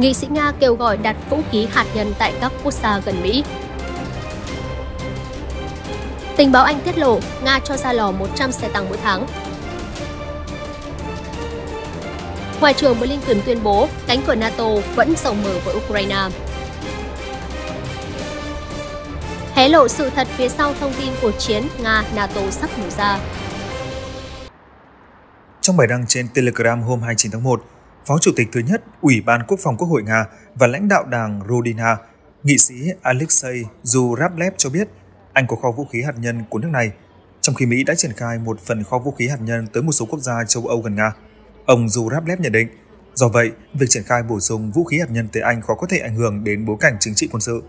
nghị sĩ Nga kêu gọi đặt vũ khí hạt nhân tại các quốc gia gần Mỹ. Tình báo Anh tiết lộ Nga cho ra lò 100 xe tăng mỗi tháng. Ngoại trưởng Blinken tuyên bố cánh cửa NATO vẫn rộng mở với Ukraine. Hé lộ sự thật phía sau thông tin cuộc chiến Nga-NATO sắp nổ ra. Trong bài đăng trên Telegram hôm 29 tháng 1, Phó Chủ tịch thứ nhất Ủy ban Quốc phòng Quốc hội Nga và lãnh đạo đảng Rodina, nghị sĩ Alexei Zurablev cho biết anh có kho vũ khí hạt nhân của nước này, trong khi Mỹ đã triển khai một phần kho vũ khí hạt nhân tới một số quốc gia châu Âu gần Nga. Ông Zurablev nhận định, do vậy, việc triển khai bổ sung vũ khí hạt nhân tới Anh khó có thể ảnh hưởng đến bối cảnh chính trị quân sự.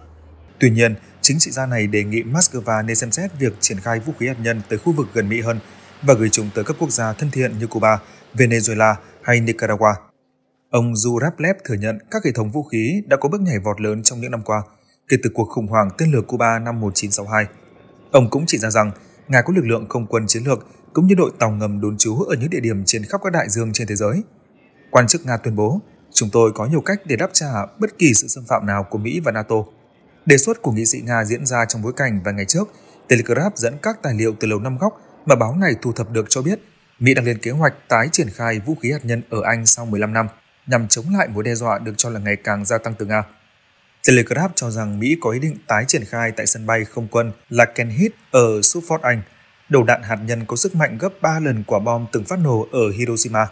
Tuy nhiên, chính trị gia này đề nghị Moscow nên xem xét việc triển khai vũ khí hạt nhân tới khu vực gần Mỹ hơn và gửi chúng tới các quốc gia thân thiện như Cuba, Venezuela hay Nicaragua. Ông Zurablep thừa nhận các hệ thống vũ khí đã có bước nhảy vọt lớn trong những năm qua, kể từ cuộc khủng hoảng tên lửa Cuba năm 1962. Ông cũng chỉ ra rằng Nga có lực lượng không quân chiến lược cũng như đội tàu ngầm đồn trú ở những địa điểm trên khắp các đại dương trên thế giới. Quan chức Nga tuyên bố, chúng tôi có nhiều cách để đáp trả bất kỳ sự xâm phạm nào của Mỹ và NATO. Đề xuất của nghị sĩ Nga diễn ra trong bối cảnh vài ngày trước, Telegraph dẫn các tài liệu từ Lầu Năm Góc mà báo này thu thập được cho biết Mỹ đang lên kế hoạch tái triển khai vũ khí hạt nhân ở Anh sau 15 năm – nhằm chống lại mối đe dọa được cho là ngày càng gia tăng từ Nga. Telegraph cho rằng Mỹ có ý định tái triển khai tại sân bay không quân là Kenhit ở Suffolk, Anh, đầu đạn hạt nhân có sức mạnh gấp 3 lần quả bom từng phát nổ ở Hiroshima.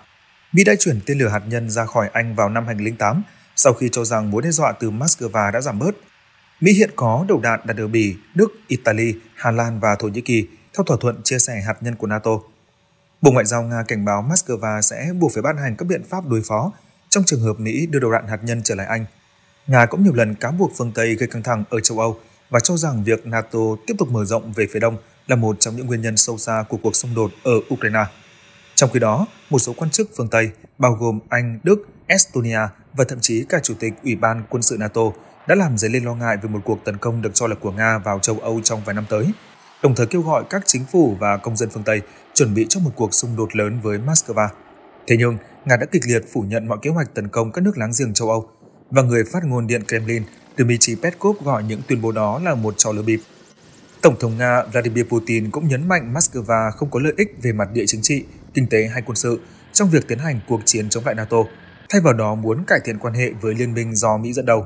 Mỹ đã chuyển tên lửa hạt nhân ra khỏi Anh vào năm 2008 sau khi cho rằng mối đe dọa từ Moscow đã giảm bớt. Mỹ hiện có đầu đạn đặt ở Bỉ, Đức, Italy, Hà Lan và Thổ Nhĩ Kỳ theo thỏa thuận chia sẻ hạt nhân của NATO. Bộ Ngoại giao Nga cảnh báo Moscow sẽ buộc phải ban hành các biện pháp đối phó trong trường hợp Mỹ đưa đầu đạn hạt nhân trở lại Anh. Nga cũng nhiều lần cáo buộc phương Tây gây căng thẳng ở châu Âu và cho rằng việc NATO tiếp tục mở rộng về phía đông là một trong những nguyên nhân sâu xa của cuộc xung đột ở Ukraine. Trong khi đó, một số quan chức phương Tây, bao gồm Anh, Đức, Estonia và thậm chí cả Chủ tịch Ủy ban Quân sự NATO đã làm dấy lên lo ngại về một cuộc tấn công được cho là của Nga vào châu Âu trong vài năm tới, đồng thời kêu gọi các chính phủ và công dân phương Tây chuẩn bị cho một cuộc xung đột lớn với Moscow. Thế nhưng, Nga đã kịch liệt phủ nhận mọi kế hoạch tấn công các nước láng giềng châu Âu và người phát ngôn Điện Kremlin Dmitry Peskov gọi những tuyên bố đó là một trò lừa bịp. Tổng thống Nga Vladimir Putin cũng nhấn mạnh Moscow không có lợi ích về mặt địa chính trị, kinh tế hay quân sự trong việc tiến hành cuộc chiến chống lại NATO, thay vào đó muốn cải thiện quan hệ với liên minh do Mỹ dẫn đầu.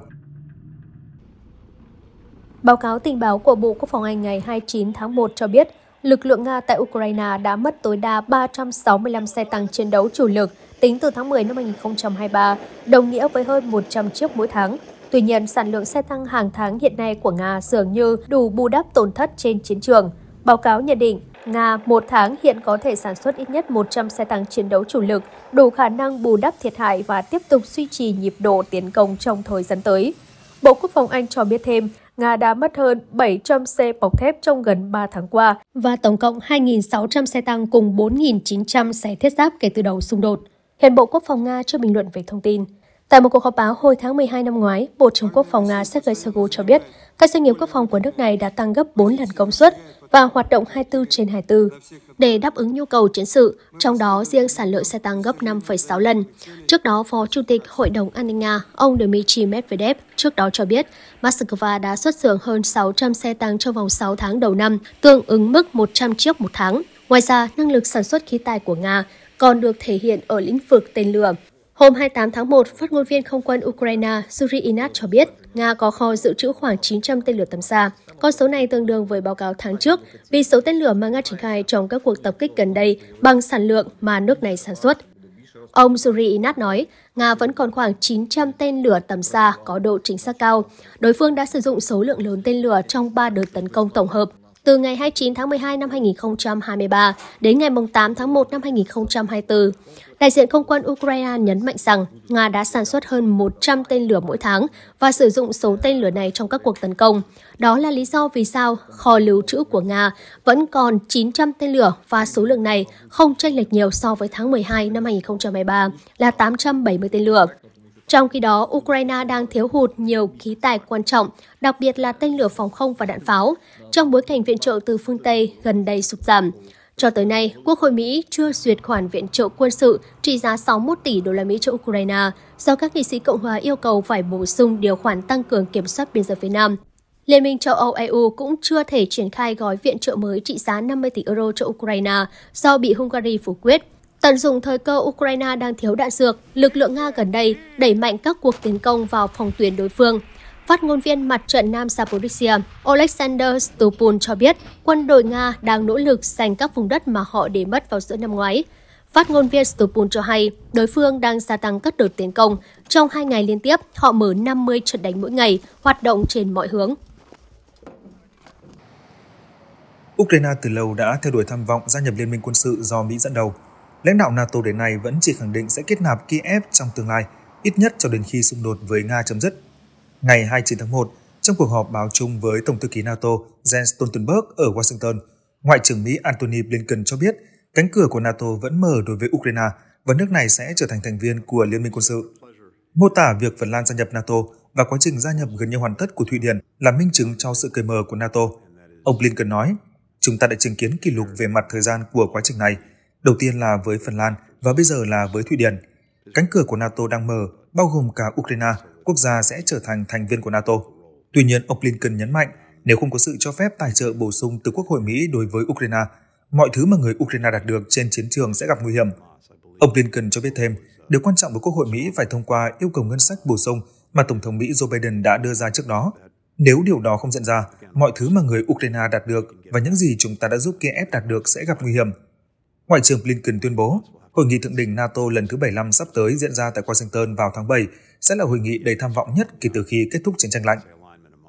Báo cáo tình báo của Bộ Quốc phòng Anh ngày 29 tháng 1 cho biết, lực lượng Nga tại Ukraine đã mất tối đa 365 xe tăng chiến đấu chủ lực tính từ tháng 10 năm 2023, đồng nghĩa với hơn 100 chiếc mỗi tháng. Tuy nhiên, sản lượng xe tăng hàng tháng hiện nay của Nga dường như đủ bù đắp tổn thất trên chiến trường. Báo cáo nhận định, Nga một tháng hiện có thể sản xuất ít nhất 100 xe tăng chiến đấu chủ lực, đủ khả năng bù đắp thiệt hại và tiếp tục duy trì nhịp độ tiến công trong thời gian tới. Bộ Quốc phòng Anh cho biết thêm, Nga đã mất hơn 700 xe bọc thép trong gần 3 tháng qua và tổng cộng 2.600 xe tăng cùng 4.900 xe thiết giáp kể từ đầu xung đột. Hiện Bộ Quốc phòng Nga chưa bình luận về thông tin. Tại một cuộc họp báo hồi tháng 12 năm ngoái, Bộ trưởng Quốc phòng Nga Sergei Shoigu cho biết các doanh nghiệp quốc phòng của nước này đã tăng gấp 4 lần công suất và hoạt động 24 trên 24 để đáp ứng nhu cầu chiến sự, trong đó riêng sản lượng sẽ tăng gấp 5,6 lần. Trước đó, Phó Chủ tịch Hội đồng An ninh Nga, ông Dmitry Medvedev, trước đó cho biết Moscow đã xuất xưởng hơn 600 xe tăng trong vòng 6 tháng đầu năm, tương ứng mức 100 chiếc một tháng. Ngoài ra, năng lực sản xuất khí tài của Nga còn được thể hiện ở lĩnh vực tên lửa. Hôm 28 tháng 1, phát ngôn viên không quân Ukraine Suri Inat cho biết Nga có kho dự trữ khoảng 900 tên lửa tầm xa. Con số này tương đương với báo cáo tháng trước vì số tên lửa mà Nga triển khai trong các cuộc tập kích gần đây bằng sản lượng mà nước này sản xuất. Ông Suri Inat nói, Nga vẫn còn khoảng 900 tên lửa tầm xa có độ chính xác cao. Đối phương đã sử dụng số lượng lớn tên lửa trong 3 đợt tấn công tổng hợp từ ngày 29 tháng 12 năm 2023 đến ngày 8 tháng 1 năm 2024. Đại diện không quân Ukraine nhấn mạnh rằng Nga đã sản xuất hơn 100 tên lửa mỗi tháng và sử dụng số tên lửa này trong các cuộc tấn công. Đó là lý do vì sao kho lưu trữ của Nga vẫn còn 900 tên lửa và số lượng này không chênh lệch nhiều so với tháng 12 năm 2023 là 870 tên lửa. Trong khi đó, Ukraine đang thiếu hụt nhiều khí tài quan trọng, đặc biệt là tên lửa phòng không và đạn pháo, trong bối cảnh viện trợ từ phương Tây gần đây sụt giảm. Cho tới nay, Quốc hội Mỹ chưa duyệt khoản viện trợ quân sự trị giá 61 tỷ đô la Mỹ cho Ukraine do các nghị sĩ Cộng hòa yêu cầu phải bổ sung điều khoản tăng cường kiểm soát biên giới phía Nam. Liên minh châu Âu EU cũng chưa thể triển khai gói viện trợ mới trị giá 50 tỷ euro cho Ukraine do bị Hungary phủ quyết. Tận dụng thời cơ Ukraine đang thiếu đạn dược, lực lượng Nga gần đây đẩy mạnh các cuộc tiến công vào phòng tuyến đối phương. Phát ngôn viên mặt trận Nam Zaporizhia Oleksandr Stupun cho biết quân đội Nga đang nỗ lực giành các vùng đất mà họ để mất vào giữa năm ngoái. Phát ngôn viên Stupun cho hay đối phương đang gia tăng các đợt tiến công. Trong hai ngày liên tiếp, họ mở 50 trận đánh mỗi ngày, hoạt động trên mọi hướng. Ukraine từ lâu đã theo đuổi tham vọng gia nhập Liên minh quân sự do Mỹ dẫn đầu lãnh đạo NATO đến nay vẫn chỉ khẳng định sẽ kết nạp Kiev trong tương lai, ít nhất cho đến khi xung đột với Nga chấm dứt. Ngày 29 tháng 1, trong cuộc họp báo chung với Tổng thư ký NATO Jens Stoltenberg ở Washington, Ngoại trưởng Mỹ Antony Blinken cho biết cánh cửa của NATO vẫn mở đối với Ukraine và nước này sẽ trở thành thành viên của Liên minh quân sự. Mô tả việc Phần Lan gia nhập NATO và quá trình gia nhập gần như hoàn tất của Thụy Điển là minh chứng cho sự cởi mở của NATO. Ông Blinken nói, chúng ta đã chứng kiến kỷ lục về mặt thời gian của quá trình này – Đầu tiên là với Phần Lan và bây giờ là với Thụy Điển. Cánh cửa của NATO đang mở, bao gồm cả Ukraine, quốc gia sẽ trở thành thành viên của NATO. Tuy nhiên, ông Blinken nhấn mạnh, nếu không có sự cho phép tài trợ bổ sung từ Quốc hội Mỹ đối với Ukraine, mọi thứ mà người Ukraine đạt được trên chiến trường sẽ gặp nguy hiểm. Ông Blinken cho biết thêm, điều quan trọng của Quốc hội Mỹ phải thông qua yêu cầu ngân sách bổ sung mà Tổng thống Mỹ Joe Biden đã đưa ra trước đó. Nếu điều đó không diễn ra, mọi thứ mà người Ukraine đạt được và những gì chúng ta đã giúp Kiev đạt được sẽ gặp nguy hiểm. Ngoại trưởng Blinken tuyên bố, hội nghị thượng đỉnh NATO lần thứ 75 sắp tới diễn ra tại Washington vào tháng 7 sẽ là hội nghị đầy tham vọng nhất kể từ khi kết thúc chiến tranh lạnh.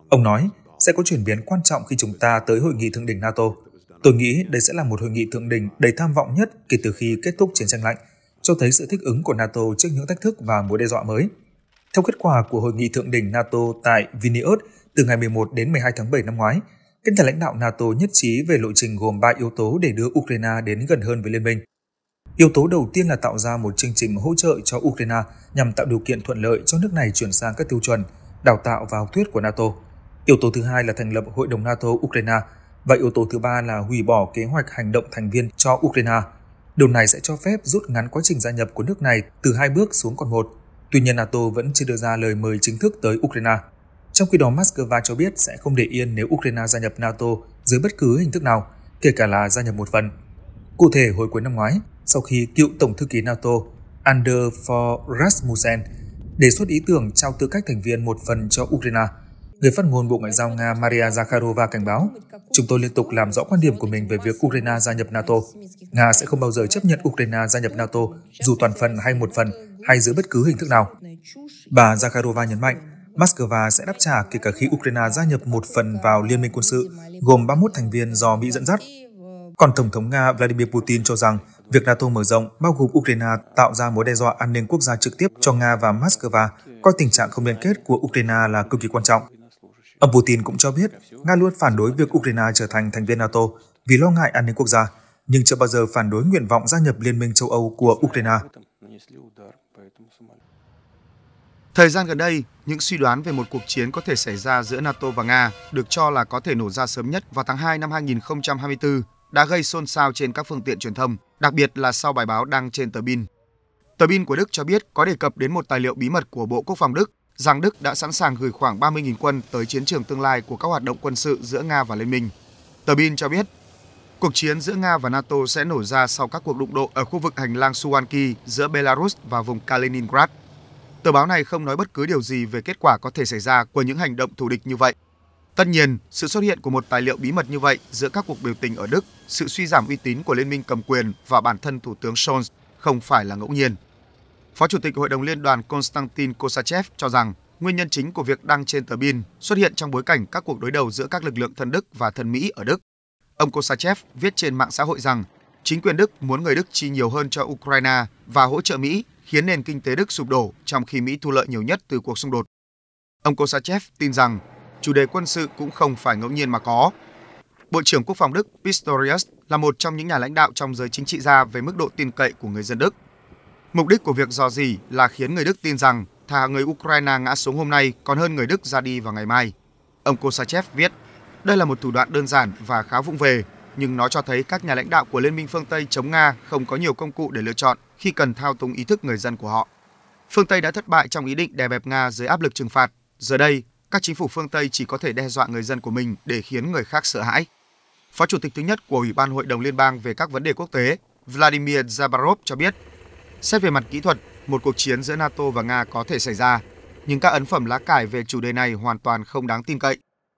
Ông nói, sẽ có chuyển biến quan trọng khi chúng ta tới hội nghị thượng đỉnh NATO. Tôi nghĩ đây sẽ là một hội nghị thượng đỉnh đầy tham vọng nhất kể từ khi kết thúc chiến tranh lạnh, cho thấy sự thích ứng của NATO trước những thách thức và mối đe dọa mới. Theo kết quả của hội nghị thượng đỉnh NATO tại Vilnius từ ngày 11 đến 12 tháng 7 năm ngoái, các nhà lãnh đạo NATO nhất trí về lộ trình gồm 3 yếu tố để đưa Ukraine đến gần hơn với Liên minh. Yếu tố đầu tiên là tạo ra một chương trình hỗ trợ cho Ukraine nhằm tạo điều kiện thuận lợi cho nước này chuyển sang các tiêu chuẩn, đào tạo và học thuyết của NATO. Yếu tố thứ hai là thành lập Hội đồng NATO-Ukraine và yếu tố thứ ba là hủy bỏ kế hoạch hành động thành viên cho Ukraine. Điều này sẽ cho phép rút ngắn quá trình gia nhập của nước này từ hai bước xuống còn một. Tuy nhiên NATO vẫn chưa đưa ra lời mời chính thức tới Ukraine. Trong khi đó, Moscow cho biết sẽ không để yên nếu Ukraine gia nhập NATO dưới bất cứ hình thức nào, kể cả là gia nhập một phần. Cụ thể, hồi cuối năm ngoái, sau khi cựu Tổng thư ký NATO Anders Fogh Rasmussen đề xuất ý tưởng trao tư cách thành viên một phần cho Ukraine, người phát ngôn Bộ Ngoại giao Nga Maria Zakharova cảnh báo, chúng tôi liên tục làm rõ quan điểm của mình về việc Ukraine gia nhập NATO. Nga sẽ không bao giờ chấp nhận Ukraine gia nhập NATO dù toàn phần hay một phần hay dưới bất cứ hình thức nào. Bà Zakharova nhấn mạnh, Moscow sẽ đáp trả kể cả khi Ukraine gia nhập một phần vào Liên minh quân sự, gồm 31 thành viên do Mỹ dẫn dắt. Còn Tổng thống Nga Vladimir Putin cho rằng việc NATO mở rộng bao gồm Ukraine tạo ra mối đe dọa an ninh quốc gia trực tiếp cho Nga và Moscow, coi tình trạng không liên kết của Ukraine là cực kỳ quan trọng. Ông Putin cũng cho biết Nga luôn phản đối việc Ukraine trở thành thành viên NATO vì lo ngại an ninh quốc gia, nhưng chưa bao giờ phản đối nguyện vọng gia nhập Liên minh châu Âu của Ukraine. Thời gian gần đây, những suy đoán về một cuộc chiến có thể xảy ra giữa NATO và Nga được cho là có thể nổ ra sớm nhất vào tháng 2 năm 2024 đã gây xôn xao trên các phương tiện truyền thông, đặc biệt là sau bài báo đăng trên tờ Bin. Tờ Bin của Đức cho biết có đề cập đến một tài liệu bí mật của Bộ Quốc phòng Đức rằng Đức đã sẵn sàng gửi khoảng 30.000 quân tới chiến trường tương lai của các hoạt động quân sự giữa Nga và Liên minh. Tờ Bin cho biết, cuộc chiến giữa Nga và NATO sẽ nổ ra sau các cuộc đụng độ ở khu vực hành lang Suwalki giữa Belarus và vùng Kaliningrad – Tờ báo này không nói bất cứ điều gì về kết quả có thể xảy ra của những hành động thù địch như vậy. Tất nhiên, sự xuất hiện của một tài liệu bí mật như vậy giữa các cuộc biểu tình ở Đức, sự suy giảm uy tín của liên minh cầm quyền và bản thân Thủ tướng Scholz không phải là ngẫu nhiên. Phó Chủ tịch Hội đồng Liên đoàn Konstantin Kosachev cho rằng nguyên nhân chính của việc đăng trên tờ Bin xuất hiện trong bối cảnh các cuộc đối đầu giữa các lực lượng thân Đức và thân Mỹ ở Đức. Ông Kosachev viết trên mạng xã hội rằng chính quyền Đức muốn người Đức chi nhiều hơn cho Ukraine và hỗ trợ Mỹ khiến nền kinh tế Đức sụp đổ trong khi Mỹ thu lợi nhiều nhất từ cuộc xung đột. Ông Kosachev tin rằng chủ đề quân sự cũng không phải ngẫu nhiên mà có. Bộ trưởng Quốc phòng Đức Pistorius là một trong những nhà lãnh đạo trong giới chính trị gia về mức độ tin cậy của người dân Đức. Mục đích của việc dò dỉ là khiến người Đức tin rằng thà người Ukraine ngã xuống hôm nay còn hơn người Đức ra đi vào ngày mai. Ông Kosachev viết, đây là một thủ đoạn đơn giản và khá vụng về, nhưng nó cho thấy các nhà lãnh đạo của Liên minh phương Tây chống Nga không có nhiều công cụ để lựa chọn khi cần thao túng ý thức người dân của họ. Phương Tây đã thất bại trong ý định đè bẹp Nga dưới áp lực trừng phạt. Giờ đây, các chính phủ phương Tây chỉ có thể đe dọa người dân của mình để khiến người khác sợ hãi. Phó Chủ tịch thứ nhất của Ủy ban Hội đồng Liên bang về các vấn đề quốc tế Vladimir Zabarov cho biết, xét về mặt kỹ thuật, một cuộc chiến giữa NATO và Nga có thể xảy ra, nhưng các ấn phẩm lá cải về chủ đề này hoàn toàn không đáng tin cậy.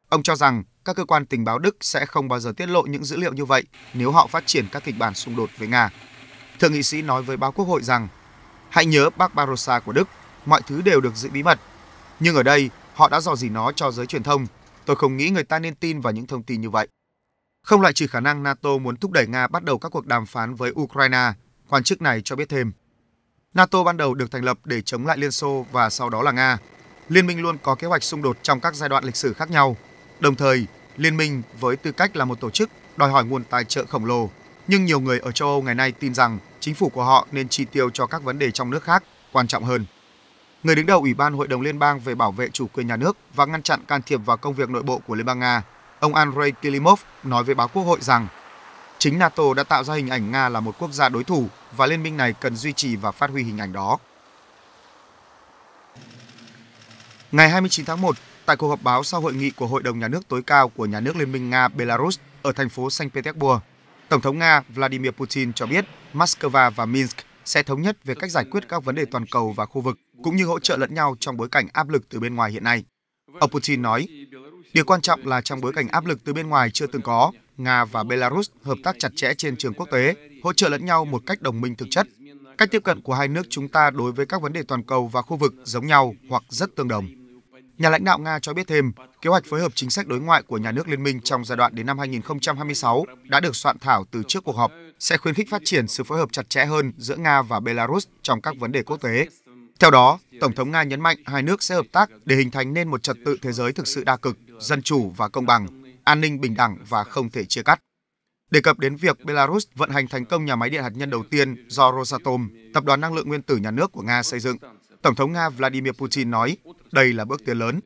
Ông cho rằng các cơ quan tình báo Đức sẽ không bao giờ tiết lộ những dữ liệu như vậy nếu họ phát triển các kịch bản xung đột với Nga thượng nghị sĩ nói với báo quốc hội rằng hãy nhớ bác Barossa của Đức, mọi thứ đều được giữ bí mật. Nhưng ở đây, họ đã dò dỉ nó cho giới truyền thông. Tôi không nghĩ người ta nên tin vào những thông tin như vậy. Không loại trừ khả năng NATO muốn thúc đẩy Nga bắt đầu các cuộc đàm phán với Ukraine, quan chức này cho biết thêm. NATO ban đầu được thành lập để chống lại Liên Xô và sau đó là Nga. Liên minh luôn có kế hoạch xung đột trong các giai đoạn lịch sử khác nhau. Đồng thời, liên minh với tư cách là một tổ chức đòi hỏi nguồn tài trợ khổng lồ nhưng nhiều người ở châu Âu ngày nay tin rằng chính phủ của họ nên chi tiêu cho các vấn đề trong nước khác quan trọng hơn. Người đứng đầu Ủy ban Hội đồng Liên bang về bảo vệ chủ quyền nhà nước và ngăn chặn can thiệp vào công việc nội bộ của Liên bang Nga, ông Andrei Kilimov nói với báo Quốc hội rằng chính NATO đã tạo ra hình ảnh Nga là một quốc gia đối thủ và liên minh này cần duy trì và phát huy hình ảnh đó. Ngày 29 tháng 1, tại cuộc họp báo sau hội nghị của Hội đồng Nhà nước tối cao của Nhà nước Liên minh Nga Belarus ở thành phố Saint Petersburg, Tổng thống Nga Vladimir Putin cho biết Moscow và Minsk sẽ thống nhất về cách giải quyết các vấn đề toàn cầu và khu vực, cũng như hỗ trợ lẫn nhau trong bối cảnh áp lực từ bên ngoài hiện nay. Ông Putin nói, điều quan trọng là trong bối cảnh áp lực từ bên ngoài chưa từng có, Nga và Belarus hợp tác chặt chẽ trên trường quốc tế, hỗ trợ lẫn nhau một cách đồng minh thực chất. Cách tiếp cận của hai nước chúng ta đối với các vấn đề toàn cầu và khu vực giống nhau hoặc rất tương đồng. Nhà lãnh đạo Nga cho biết thêm, kế hoạch phối hợp chính sách đối ngoại của nhà nước liên minh trong giai đoạn đến năm 2026 đã được soạn thảo từ trước cuộc họp, sẽ khuyến khích phát triển sự phối hợp chặt chẽ hơn giữa Nga và Belarus trong các vấn đề quốc tế. Theo đó, Tổng thống Nga nhấn mạnh hai nước sẽ hợp tác để hình thành nên một trật tự thế giới thực sự đa cực, dân chủ và công bằng, an ninh bình đẳng và không thể chia cắt. Đề cập đến việc Belarus vận hành thành công nhà máy điện hạt nhân đầu tiên do Rosatom, tập đoàn năng lượng nguyên tử nhà nước của Nga xây dựng, Tổng thống Nga Vladimir Putin nói đây là bước tiến lớn.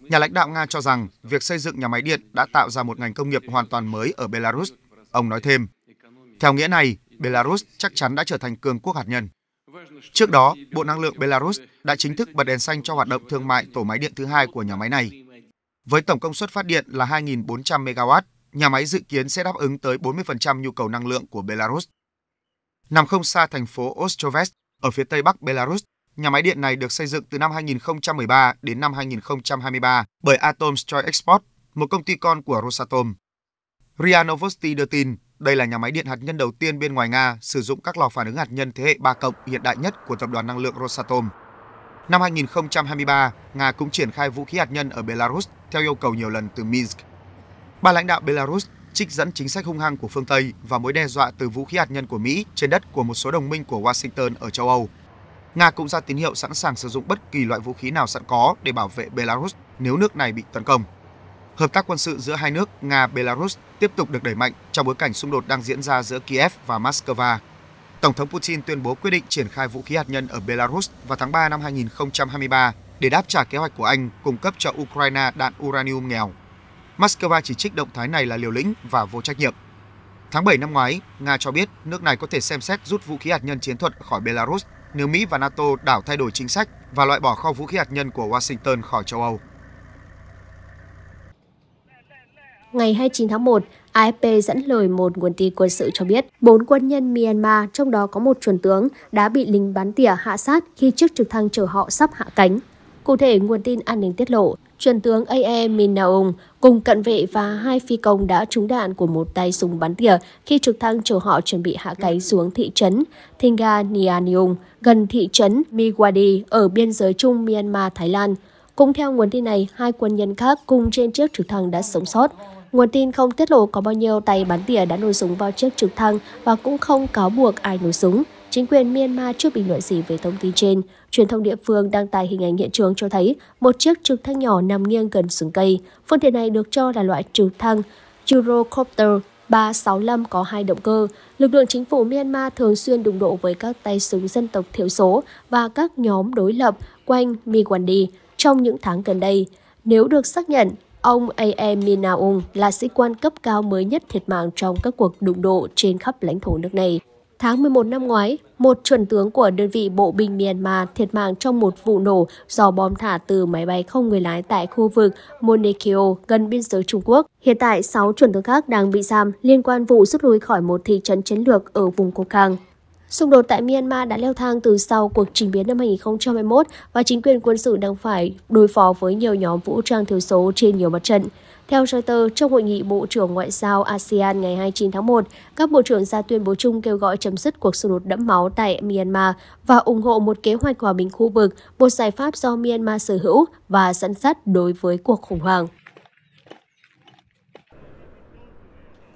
Nhà lãnh đạo Nga cho rằng việc xây dựng nhà máy điện đã tạo ra một ngành công nghiệp hoàn toàn mới ở Belarus. Ông nói thêm, theo nghĩa này, Belarus chắc chắn đã trở thành cường quốc hạt nhân. Trước đó, Bộ Năng lượng Belarus đã chính thức bật đèn xanh cho hoạt động thương mại tổ máy điện thứ hai của nhà máy này. Với tổng công suất phát điện là 2.400 MW, nhà máy dự kiến sẽ đáp ứng tới 40% nhu cầu năng lượng của Belarus. Nằm không xa thành phố Ostrovets ở phía tây bắc Belarus, Nhà máy điện này được xây dựng từ năm 2013 đến năm 2023 bởi Atom Stroy Export, một công ty con của Rosatom. RIA Novosti đưa tin, đây là nhà máy điện hạt nhân đầu tiên bên ngoài Nga sử dụng các lò phản ứng hạt nhân thế hệ 3 cộng hiện đại nhất của tập đoàn năng lượng Rosatom. Năm 2023, Nga cũng triển khai vũ khí hạt nhân ở Belarus theo yêu cầu nhiều lần từ Minsk. Ba lãnh đạo Belarus trích dẫn chính sách hung hăng của phương Tây và mối đe dọa từ vũ khí hạt nhân của Mỹ trên đất của một số đồng minh của Washington ở châu Âu Nga cũng ra tín hiệu sẵn sàng sử dụng bất kỳ loại vũ khí nào sẵn có để bảo vệ Belarus nếu nước này bị tấn công. Hợp tác quân sự giữa hai nước Nga-Belarus tiếp tục được đẩy mạnh trong bối cảnh xung đột đang diễn ra giữa Kiev và Moscow. Tổng thống Putin tuyên bố quyết định triển khai vũ khí hạt nhân ở Belarus vào tháng 3 năm 2023 để đáp trả kế hoạch của Anh cung cấp cho Ukraine đạn uranium nghèo. Moscow chỉ trích động thái này là liều lĩnh và vô trách nhiệm. Tháng 7 năm ngoái, Nga cho biết nước này có thể xem xét rút vũ khí hạt nhân chiến thuật khỏi Belarus nếu Mỹ và NATO đảo thay đổi chính sách và loại bỏ kho vũ khí hạt nhân của Washington khỏi châu Âu. Ngày 29 tháng 1, AFP dẫn lời một nguồn tin quân sự cho biết, bốn quân nhân Myanmar, trong đó có một chuẩn tướng, đã bị lính bắn tỉa hạ sát khi chiếc trực thăng chở họ sắp hạ cánh. Cụ thể, nguồn tin an ninh tiết lộ, chuẩn tướng AE Min Naung cùng cận vệ và hai phi công đã trúng đạn của một tay súng bắn tỉa khi trực thăng chở họ chuẩn bị hạ cánh xuống thị trấn Thinga Nianyung gần thị trấn Miwadi ở biên giới chung Myanmar-Thái Lan. Cũng theo nguồn tin này, hai quân nhân khác cùng trên chiếc trực thăng đã sống sót. Nguồn tin không tiết lộ có bao nhiêu tay bắn tỉa đã nổ súng vào chiếc trực thăng và cũng không cáo buộc ai nổ súng. Chính quyền Myanmar chưa bình luận gì về thông tin trên. Truyền thông địa phương đăng tải hình ảnh hiện trường cho thấy một chiếc trực thăng nhỏ nằm nghiêng gần sừng cây. Phương tiện này được cho là loại trực thăng Eurocopter 365 có hai động cơ. Lực lượng chính phủ Myanmar thường xuyên đụng độ với các tay súng dân tộc thiểu số và các nhóm đối lập quanh Miwandi trong những tháng gần đây. Nếu được xác nhận, ông A.M. Minaung là sĩ quan cấp cao mới nhất thiệt mạng trong các cuộc đụng độ trên khắp lãnh thổ nước này. Tháng 11 năm ngoái, một chuẩn tướng của đơn vị bộ binh Myanmar thiệt mạng trong một vụ nổ do bom thả từ máy bay không người lái tại khu vực Monekyo gần biên giới Trung Quốc. Hiện tại, 6 chuẩn tướng khác đang bị giam liên quan vụ rút lui khỏi một thị trấn chiến lược ở vùng Kokang. Xung đột tại Myanmar đã leo thang từ sau cuộc trình biến năm 2021 và chính quyền quân sự đang phải đối phó với nhiều nhóm vũ trang thiểu số trên nhiều mặt trận. Theo Reuters, trong hội nghị Bộ trưởng Ngoại giao ASEAN ngày 29 tháng 1, các bộ trưởng ra tuyên bố chung kêu gọi chấm dứt cuộc xung đột đẫm máu tại Myanmar và ủng hộ một kế hoạch hòa bình khu vực, một giải pháp do Myanmar sở hữu và dẫn dắt đối với cuộc khủng hoảng.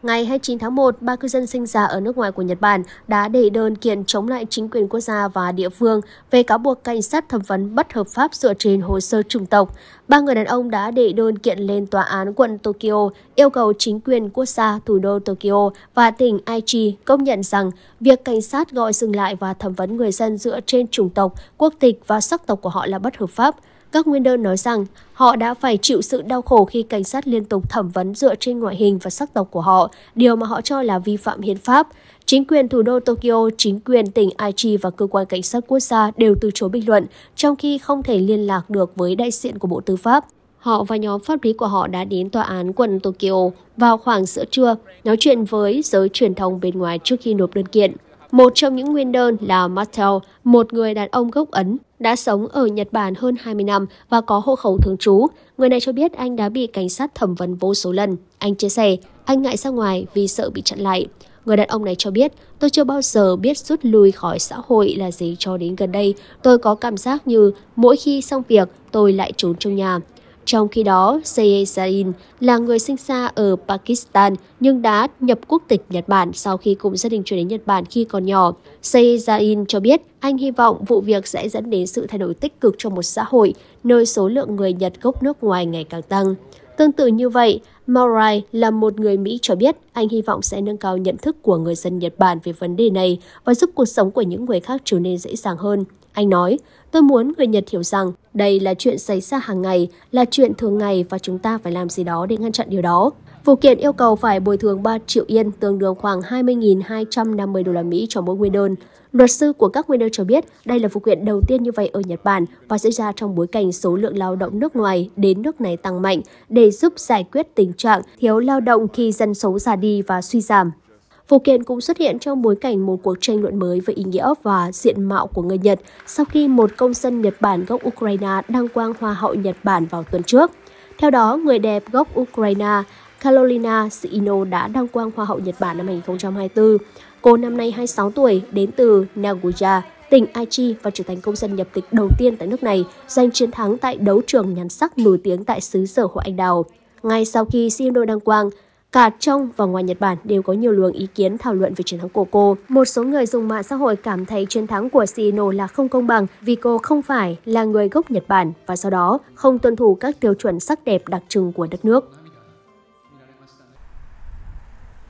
Ngày 29 tháng 1, ba cư dân sinh ra ở nước ngoài của Nhật Bản đã đệ đơn kiện chống lại chính quyền quốc gia và địa phương về cáo buộc cảnh sát thẩm vấn bất hợp pháp dựa trên hồ sơ chủng tộc. Ba người đàn ông đã đệ đơn kiện lên tòa án quận Tokyo yêu cầu chính quyền quốc gia thủ đô Tokyo và tỉnh Aichi công nhận rằng việc cảnh sát gọi dừng lại và thẩm vấn người dân dựa trên chủng tộc, quốc tịch và sắc tộc của họ là bất hợp pháp. Các nguyên đơn nói rằng họ đã phải chịu sự đau khổ khi cảnh sát liên tục thẩm vấn dựa trên ngoại hình và sắc tộc của họ, điều mà họ cho là vi phạm hiến pháp. Chính quyền thủ đô Tokyo, chính quyền tỉnh Aichi và cơ quan cảnh sát quốc gia đều từ chối bình luận, trong khi không thể liên lạc được với đại diện của Bộ Tư pháp. Họ và nhóm pháp lý của họ đã đến tòa án quận Tokyo vào khoảng giữa trưa, nói chuyện với giới truyền thông bên ngoài trước khi nộp đơn kiện. Một trong những nguyên đơn là Mattel, một người đàn ông gốc Ấn, đã sống ở Nhật Bản hơn 20 năm và có hộ khẩu thường trú. Người này cho biết anh đã bị cảnh sát thẩm vấn vô số lần. Anh chia sẻ, anh ngại ra ngoài vì sợ bị chặn lại. Người đàn ông này cho biết, tôi chưa bao giờ biết rút lui khỏi xã hội là gì cho đến gần đây. Tôi có cảm giác như mỗi khi xong việc, tôi lại trốn trong nhà. Trong khi đó, Seye Sarin là người sinh ra ở Pakistan nhưng đã nhập quốc tịch Nhật Bản sau khi cùng gia đình chuyển đến Nhật Bản khi còn nhỏ. Seye Sarin cho biết anh hy vọng vụ việc sẽ dẫn đến sự thay đổi tích cực cho một xã hội nơi số lượng người Nhật gốc nước ngoài ngày càng tăng. Tương tự như vậy, Maurai là một người Mỹ cho biết anh hy vọng sẽ nâng cao nhận thức của người dân Nhật Bản về vấn đề này và giúp cuộc sống của những người khác trở nên dễ dàng hơn. Anh nói, Tôi muốn người Nhật hiểu rằng đây là chuyện xảy ra hàng ngày, là chuyện thường ngày và chúng ta phải làm gì đó để ngăn chặn điều đó. Vụ kiện yêu cầu phải bồi thường 3 triệu yên, tương đương khoảng 20.250 đô la Mỹ cho mỗi nguyên đơn. Luật sư của các nguyên đơn cho biết đây là vụ kiện đầu tiên như vậy ở Nhật Bản và diễn ra trong bối cảnh số lượng lao động nước ngoài đến nước này tăng mạnh để giúp giải quyết tình trạng thiếu lao động khi dân số già đi và suy giảm. Vụ kiện cũng xuất hiện trong bối cảnh một cuộc tranh luận mới về ý nghĩa và diện mạo của người Nhật sau khi một công dân Nhật Bản gốc Ukraine đăng quang Hoa hậu Nhật Bản vào tuần trước. Theo đó, người đẹp gốc Ukraine Carolina Sino đã đăng quang Hoa hậu Nhật Bản năm 2024. Cô năm nay 26 tuổi, đến từ Nagoya, tỉnh Aichi và trở thành công dân nhập tịch đầu tiên tại nước này, giành chiến thắng tại đấu trường nhắn sắc nổi tiếng tại xứ sở Hoa Anh Đào. Ngay sau khi Sino đăng quang, Cả trong và ngoài Nhật Bản đều có nhiều luồng ý kiến thảo luận về chiến thắng của cô. Một số người dùng mạng xã hội cảm thấy chiến thắng của Shino là không công bằng vì cô không phải là người gốc Nhật Bản và sau đó không tuân thủ các tiêu chuẩn sắc đẹp đặc trưng của đất nước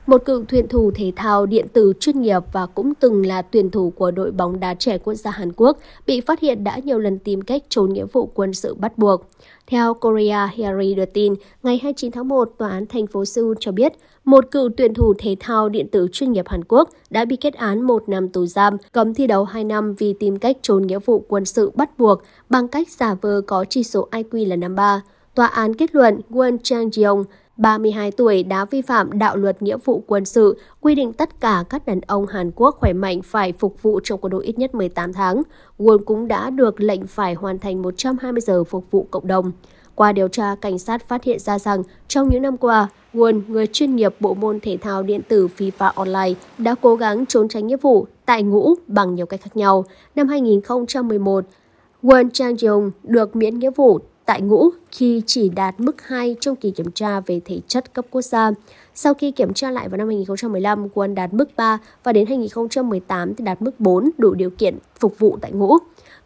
một cựu tuyển thủ thể thao điện tử chuyên nghiệp và cũng từng là tuyển thủ của đội bóng đá trẻ quốc gia Hàn Quốc, bị phát hiện đã nhiều lần tìm cách trốn nghĩa vụ quân sự bắt buộc. Theo Korea Harry đưa tin, ngày 29 tháng 1, Tòa án thành phố Seoul cho biết, một cựu tuyển thủ thể thao điện tử chuyên nghiệp Hàn Quốc đã bị kết án một năm tù giam, cấm thi đấu 2 năm vì tìm cách trốn nghĩa vụ quân sự bắt buộc bằng cách giả vờ có chỉ số IQ là 53. Tòa án kết luận Won Chang-jeong 32 tuổi đã vi phạm đạo luật nghĩa vụ quân sự quy định tất cả các đàn ông Hàn Quốc khỏe mạnh phải phục vụ trong quân đội ít nhất 18 tháng. Won cũng đã được lệnh phải hoàn thành 120 giờ phục vụ cộng đồng. Qua điều tra, cảnh sát phát hiện ra rằng trong những năm qua, Won, người chuyên nghiệp bộ môn thể thao điện tử FIFA Online, đã cố gắng trốn tránh nghĩa vụ tại ngũ bằng nhiều cách khác nhau. Năm 2011, Won Chang-jung được miễn nghĩa vụ tại ngũ khi chỉ đạt mức 2 trong kỳ kiểm tra về thể chất cấp quốc gia. Sau khi kiểm tra lại vào năm 2015, quân đạt mức 3 và đến 2018 thì đạt mức 4 đủ điều kiện phục vụ tại ngũ.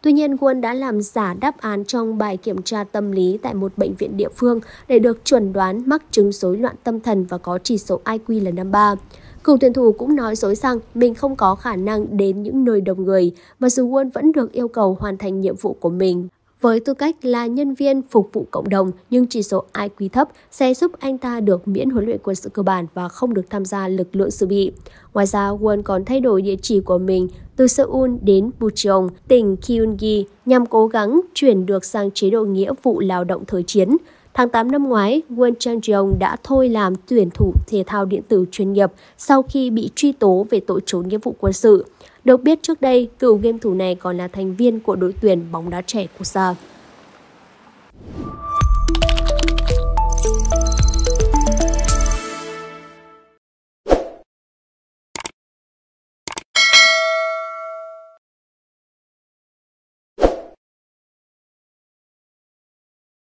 Tuy nhiên, quân đã làm giả đáp án trong bài kiểm tra tâm lý tại một bệnh viện địa phương để được chuẩn đoán mắc chứng rối loạn tâm thần và có chỉ số IQ là 53. Cựu tuyển thủ cũng nói dối rằng mình không có khả năng đến những nơi đông người, mặc dù Won vẫn được yêu cầu hoàn thành nhiệm vụ của mình với tư cách là nhân viên phục vụ cộng đồng nhưng chỉ số IQ thấp sẽ giúp anh ta được miễn huấn luyện quân sự cơ bản và không được tham gia lực lượng dự bị. Ngoài ra, Won còn thay đổi địa chỉ của mình từ Seoul đến Bucheon, tỉnh Gyeonggi, nhằm cố gắng chuyển được sang chế độ nghĩa vụ lao động thời chiến. Tháng 8 năm ngoái, Won Chang Jeong đã thôi làm tuyển thủ thể thao điện tử chuyên nghiệp sau khi bị truy tố về tội trốn nghĩa vụ quân sự. Được biết trước đây, cựu game thủ này còn là thành viên của đội tuyển bóng đá trẻ quốc gia.